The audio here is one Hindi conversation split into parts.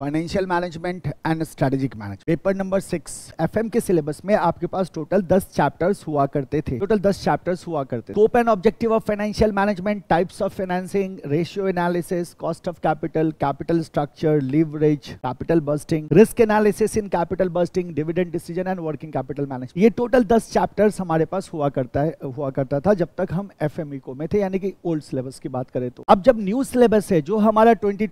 Financial management and strategic management paper number six F के सिलेबस में आपके पास टोटल दस चैप्टर्स हुआ करते थे टोटल दस चैप्टर्स हुआ करते थे and objective of financial management types of financing ratio analysis cost of capital capital structure leverage capital budgeting risk analysis in capital budgeting dividend decision and working capital management ये टोटल दस चैप्टर्स हमारे पास हुआ करता है हुआ करता था जब तक हम एफ e को में थे यानी कि ओल्ड सिलेबस की बात करें तो अब जब न्यू सिलेबस है जो हमारा ट्वेंटी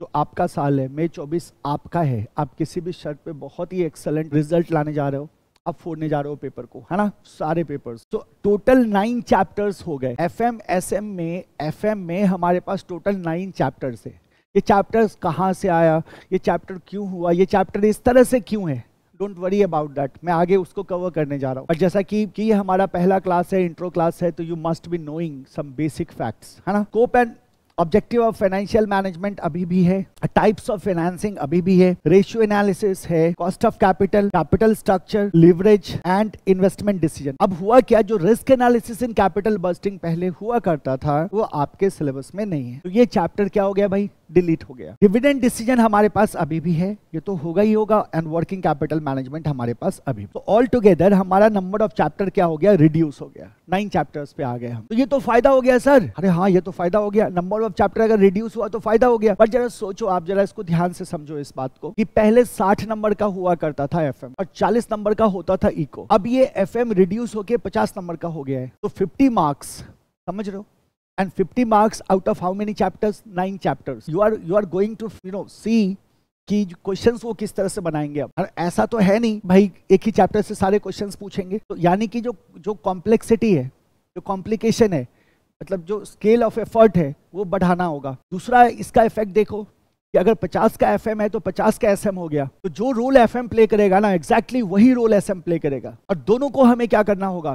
जो आपका साल है मई चौबीस आपका है आप किसी भी शर्ट पे बहुत ही एक्सलेंट रिजल्ट लाने जा रहे हो आप फोड़ने जा रहे हो पेपर को है ना सारे पेपर तो टोटल नाइन चैप्टर्स हो गए एफ एम एस एम में एफ एम में हमारे पास टोटल नाइन चैप्टर्स है ये चैप्टर्स कहाँ से आया ये चैप्टर क्यों हुआ ये चैप्टर इस तरह से क्यों है डोंट वरी अबाउट दैट मैं आगे उसको कवर करने जा रहा हूँ और जैसा कि कि हमारा पहला क्लास है इंट्रो क्लास है तो you must be knowing some basic facts है ना scope and objective of financial management अभी भी है टाइप्स ऑफ फाइनेंसिंग अभी भी है रेशियो एनालिसिस है cost of capital capital structure leverage and investment decision अब हुआ क्या जो risk analysis in capital budgeting पहले हुआ करता था वो आपके सिलेबस में नहीं है तो ये चैप्टर क्या हो गया भाई डिलीट हो गया डिविडेंड डिसीजन हमारे पास अभी भी है ये तो होगा ही होगा एंड वर्किंग कैपिटल मैनेजमेंट हमारे पास अभी तो ऑल टुगेदर हमारा नंबर ऑफ चैप्टर क्या हो गया रिड्यूस हो गया नाइन चैप्टर्स पे आ गए हम तो ये तो फायदा हो गया सर अरे हाँ ये तो फायदा हो गया नंबर ऑफ चैप्टर अगर रिड्यूस हुआ तो फायदा हो गया पर जरा सोचो आप जरा इसको ध्यान से समझो इस बात को कि पहले साठ नंबर का हुआ करता था एफ और चालीस नंबर का होता था इको अब ये एफ रिड्यूस होके पचास नंबर का हो गया है तो फिफ्टी मार्क्स समझ रहे हो and fifty marks out of how many chapters nine chapters you are you are going to you know see कि क्वेश्चंस वो किस तरह से बनाएंगे अब और ऐसा तो है नहीं भाई एक ही चैप्टर से सारे क्वेश्चंस पूछेंगे तो यानी कि जो जो कॉम्प्लेक्सिटी है जो कॉम्प्लिकेशन है मतलब जो स्केल ऑफ एफर्ट है वो बढ़ाना होगा दूसरा इसका इफेक्ट देखो कि अगर 50 का एफएम है तो 50 का एसएम हो गया तो जो रोल एफ प्ले करेगा ना एग्जैक्टली exactly वही रोल एस प्ले करेगा और दोनों को हमें क्या करना होगा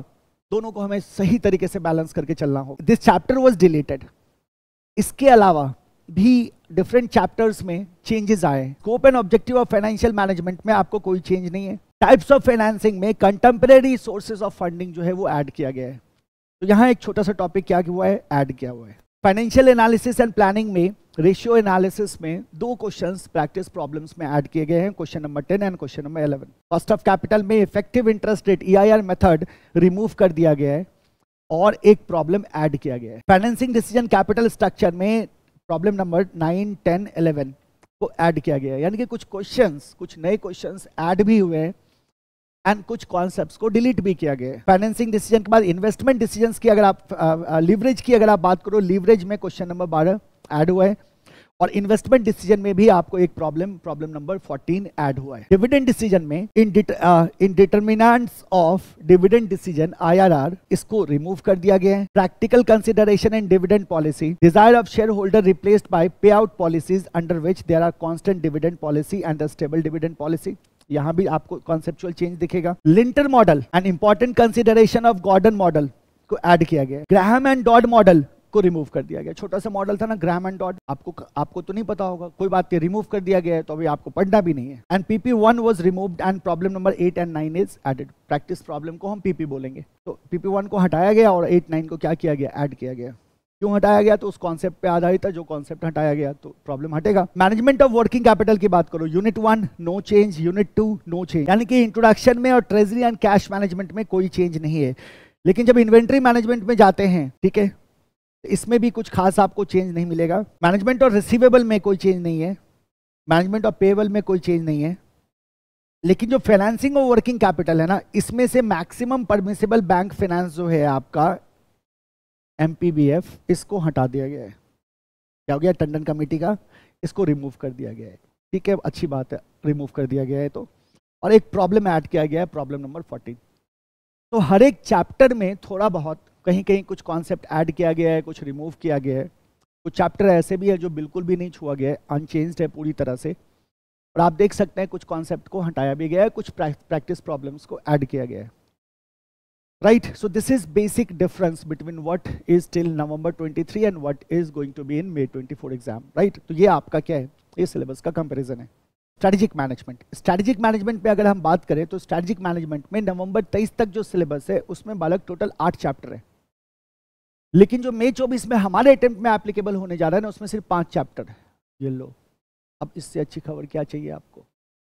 दोनों को हमें सही तरीके से बैलेंस करके चलना होगा दिस चैप्टर वॉज डिलेटेड इसके अलावा भी डिफरेंट चैप्टर्स में चेंजेस आए scope and objective of financial management में आपको कोई चेंज नहीं है टाइप्स ऑफ फाइनेंसिंग में कंटेम्प्रेरी सोर्सेज ऑफ फंडिंग जो है वो ऐड किया गया है तो यहाँ एक छोटा सा टॉपिक क्या हुआ है ऐड किया हुआ है फाइनेंशियल एनालिसिस एंड प्लानिंग में रेशियो एनालिसिस में दो क्वेश्चन प्रैक्टिस प्रॉब्लम में ऐड किए गए हैं question number ten and question number eleven cost of capital में effective interest rate EIR method remove कर दिया गया है और एक प्रॉब्लम ऐड किया गया है फाइनेंसिंग डिसीजन कैपिटल स्ट्रक्चर में problem number nine ten eleven को ऐड किया गया है यानी कि कुछ क्वेश्चंस कुछ नए क्वेश्चंस ऐड भी हुए हैं एंड कुछ कॉन्सेप्ट्स को डिलीट भी किया गया है फाइनेंसिंग डिसीजन के बाद इन्वेस्टमेंट डिसीजन की अगर आप लीवरेज की अगर आप बात करो लीवरेज में क्वेश्चन नंबर बारह ऐड हुआ है और इन्वेस्टमेंट डिसीजन में भी आपको एक प्रॉब्लम प्रॉब्लम नंबर 14 ऐड हुआ है डिविडेंड डिसीजन में in in of dividend decision IRR इसको रिमूव कर दिया गया है practical consideration and dividend policy desire of shareholder replaced by payout policies under which there are constant dividend policy and stable dividend policy यहाँ भी आपको कॉन्सेप्चुअल चेंज दिखेगा Lintner model and important consideration of Gordon model को ऐड किया गया ग्राहम एंड डॉड मॉडल को रिमूव कर दिया गया छोटा सा मॉडल था ना ग्राम एंड डॉट आपको आपको तो नहीं पता होगा कोई बात नहीं रिमूव कर दिया गया है तो अभी आपको पढ़ना भी नहीं है and PP one was remove and problem number eight and nine is added practice problem को हम पीपी बोलेंगे तो पीपी वन को हटाया गया और एट नाइन को क्या किया गया एड किया गया क्यों हटाया गया तो उस कॉन्सेप्ट पे आधारित है जो कॉन्सेप्ट हटाया गया तो प्रॉब्लम हटेगा मैनेजमेंट ऑफ वर्किंग कैपिटल की बात करो unit one no change unit two no change यानी कि इंट्रोडक्शन में और ट्रेजरी एंड कैश मैनेजमेंट में कोई चेंज नहीं है लेकिन जब इन्वेंट्री मैनेजमेंट में जाते हैं ठीक है इसमें भी कुछ खास आपको चेंज नहीं मिलेगा मैनेजमेंट और रिसीवेबल में कोई चेंज नहीं है मैनेजमेंट और पेबल में कोई चेंज नहीं है लेकिन जो फाइनेंसिंग और वर्किंग कैपिटल है ना इसमें से मैक्सिमम परमिसेबल बैंक फाइनेंस जो है आपका एम इसको हटा दिया गया है क्या हो गया टंडन कमेटी का इसको रिमूव कर दिया गया है ठीक है अच्छी बात है रिमूव कर दिया गया है तो और एक प्रॉब्लम ऐड किया गया है प्रॉब्लम नंबर फोर्टीन तो हर एक चैप्टर में थोड़ा बहुत कहीं कहीं कुछ कॉन्सेप्ट ऐड किया गया है कुछ रिमूव किया गया है कुछ चैप्टर ऐसे भी है जो बिल्कुल भी नहीं छुआ गया है अनचेंज है पूरी तरह से और आप देख सकते हैं कुछ कॉन्सेप्ट को हटाया भी गया है कुछ प्रैक्टिस प्रॉब्लम्स को ऐड किया गया है right so this is basic difference between what is till November 23 and what is going to be in May 24 exam right तो ये आपका क्या है ये सिलेबस का कंपेरिजन है स्ट्रेटेजिक मैनेजमेंट स्ट्रेटेजिक मैनेजमेंट पे अगर हम बात करें तो स्ट्रेटेजिक मैनेजमेंट में नवंबर 23 तक जो सिलेबस है उसमें बालक टोटल आठ चैप्टर है लेकिन जो मई चौबीस में हमारे अटेम्प्ट में एप्लीकेबल होने जा रहा है ना उसमें सिर्फ पांच चैप्टर है ये लो अब इससे अच्छी खबर क्या चाहिए आपको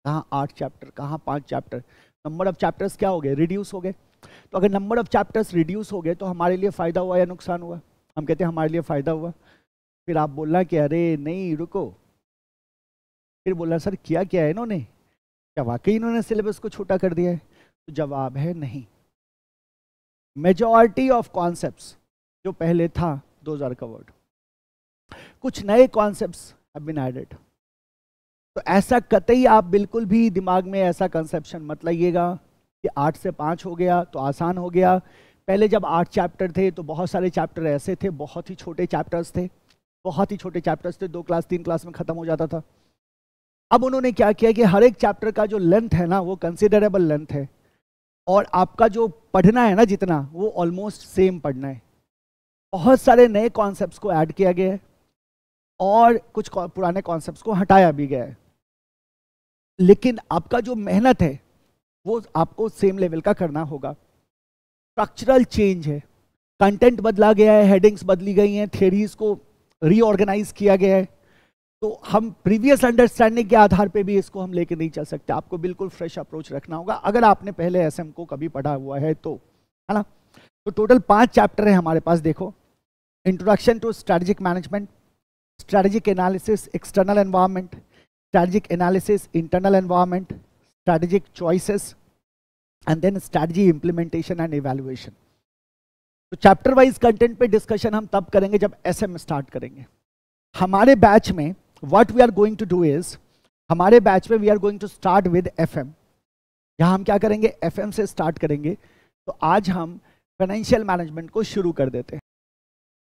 कहाँ आठ चैप्टर कहाँ पांच चैप्टर नंबर ऑफ चैप्टर्स क्या हो गए रिड्यूस हो गए तो अगर नंबर ऑफ चैप्टर्स रिड्यूस हो गए तो हमारे लिए फ़ायदा हुआ या नुकसान हुआ हम कहते हैं हमारे लिए फ़ायदा हुआ फिर आप बोलना कि अरे नहीं रुको फिर बोला सर किया क्या है इन्होंने क्या वाकई इन्होंने सिलेबस को छोटा कर दिया है तो जवाब है नहीं मेजॉरिटी ऑफ कॉन्सेप्ट्स जो पहले था दो आर कवर्ड कुछ नए कॉन्सेप्ट बीन एडेड तो ऐसा कतई आप बिल्कुल भी दिमाग में ऐसा कंसेप्शन मत लाइएगा कि आठ से पाँच हो गया तो आसान हो गया पहले जब आठ चैप्टर थे तो बहुत सारे चैप्टर ऐसे थे बहुत ही छोटे चैप्टर्स थे बहुत ही छोटे चैप्टर्स थे दो क्लास तीन क्लास में ख़त्म हो जाता था अब उन्होंने क्या किया कि हर एक चैप्टर का जो लेंथ है ना वो कंसिडरेबल लेंथ है और आपका जो पढ़ना है ना जितना वो ऑलमोस्ट सेम पढ़ना है बहुत सारे नए कॉन्सेप्ट को ऐड किया गया है और कुछ पुराने कॉन्सेप्ट को हटाया भी गया है लेकिन आपका जो मेहनत है वो आपको सेम लेवल का करना होगा स्ट्रक्चरल चेंज है कंटेंट बदला गया है हेडिंग्स बदली गई हैं थेरीज को रीऑर्गेनाइज किया गया है तो हम प्रीवियस अंडरस्टैंडिंग के आधार पे भी इसको हम लेके नहीं चल सकते आपको बिल्कुल फ्रेश अप्रोच रखना होगा अगर आपने पहले एसएम को कभी पढ़ा हुआ है तो है ना तो टोटल पांच चैप्टर है हमारे पास देखो introduction to strategic management, strategic analysis, external environment, strategic analysis, internal environment, strategic choices, and then strategy implementation and evaluation. तो चैप्टर वाइज कंटेंट पे डिस्कशन हम तब करेंगे जब एस एम स्टार्ट करेंगे हमारे बैच में what we are going to do is हमारे बैच में we are going to start with F M यहाँ हम क्या करेंगे एफ एम से स्टार्ट करेंगे तो आज हम फाइनेंशियल मैनेजमेंट को शुरू कर देते हैं